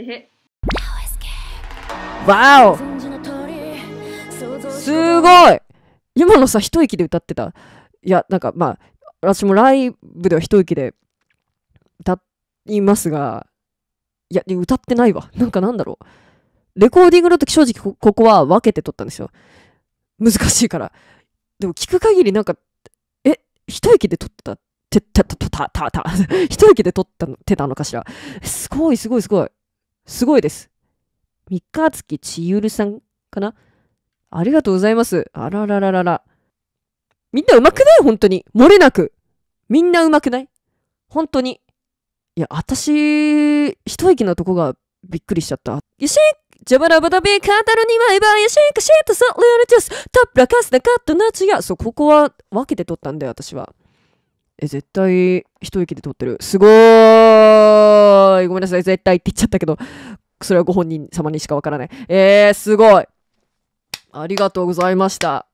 っわおすごい今のさ一息で歌ってたいやなんかまあ私もライブでは一息で歌いますがいや歌ってないわなんかなんだろうレコーディングの時正直ここは分けて撮ったんですよ難しいからでも聞く限りなんかえ一息で撮ってたてたたたたた一息で撮ったてたのかしらすごいすごいすごいすごいです。三日月千ゆるさんかなありがとうございます。あららららら。みんな上手くない本当に。漏れなく。みんな上手くない本当に。いや、私、一息のとこがびっくりしちゃった。よしジャバラバダビカータルニワイバヤシンカシータサレアルティスタップラカスナカットナチヤそう、ここは分けて撮ったんだよ、私は。え、絶対一息で撮ってる。すごーいはい、ごめんなさい、絶対って言っちゃったけど、それはご本人様にしかわからない。えー、すごい。ありがとうございました。